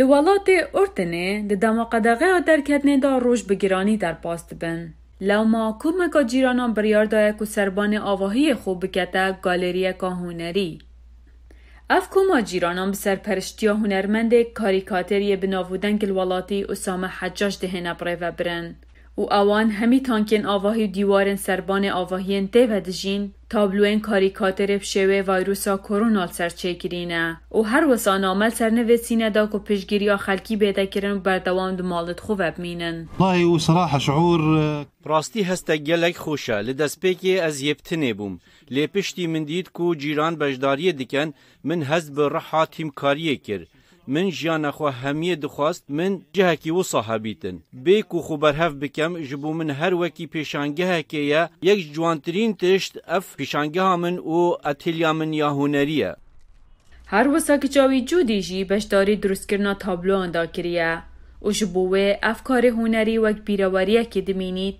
لوالات ارتنه د دا دماغ درکتنه دا روش بگیرانی در پاست بن. لو ما کومه که جیرانان بریار دایه که سربان آواهی خوب بکتا گالریه که هنری. اف کومه جیرانان بسر پرشتیا هنرمند کاریکاتری بناودن که لوالاتی اسامه حجاش دهنه بره و برن. و اوان همی تانکین آواهی دیوارن سربان آواهین دیو دجین تابلوین کاری کاتر بشوه ویروسا کورونال سرچگیرینه او و هر وسان آمل سر سینه دا که پشگیری ها خلکی بیده کرن بردوان دو مالت خوب ابمینن بای او شعور راستی هست گلک خوشه لدست پیکی از یبتنه بوم لی پشتی من دید که جیران بجداری دکن من هست به رحا کاریه کرد من جیان خو همیه دخواست من جه کی و صحابیتن بی کو خو برهف بکم جبو من هر وکی پیشانگه که یا یک جوانترین تشت اف پیشانگه من او اتلیا من یا هنریه هر وساک چاوی جودی جی بشداری درست کرنا تابلو اندا کریه و جبوه افکار هنری وک بیروریه که دمینید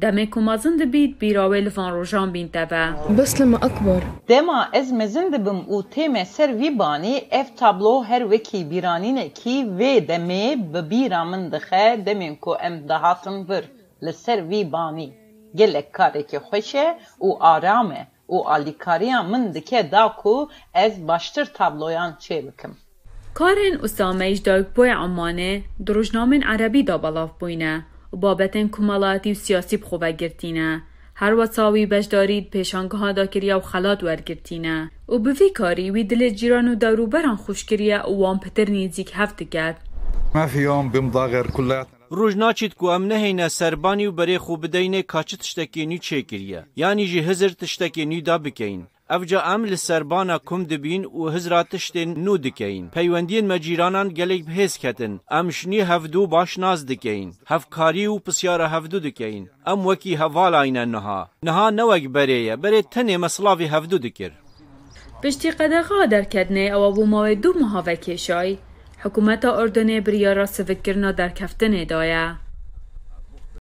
دمه کما زند بید بیراوی لفان رو جان بین با بس لما اکبر دما از مزند بم او تیمه سر وی بانی اف تابلو هر وکی بیرانین اکی وی دمه ببیرا من دخه دمین کو ام دهاتن بر لسر وی بانی گل اکاری که خوشه او آرامه او آلیکاریا من دکه دا کو از باشتر تابلویان چه بکم کارن اسامه ایج دایگ بوی عمانه دروجنامن عربی دا بلاف بوینه و کومالاتی کمالاتی و سیاسی هر هەروە پیشانگه ها دا کریه و خەلات ورگرتینه. و وی کاری وی دل جیران و خوش کریه و وان پتر نزیک هفته کرد ما ئەوم بمضاغر rojnaçit ku em nehêne serbanî û berê xwe bideyne kaçı tiştekê nû çêkiriye yanî jî hizir tiştekê nû da bikeyin ev ca em li serbana kum dibîn û hizra tiştên nû dikeyin. Peywendiyên me cîranan gelek bihêz ketin. Em şinî hevdû baş naz dikeyin. Hevkarî û pisyara hevdû dikeyin. Em wekî hevalâyine niha. Niha ne wek berê ye, berê tenê me silavê hevdû dikir. Piştî qedexa derketinê ew bû mavê du miha vekêşayî. حکومت بریا را سوکرنا در کفتن دایە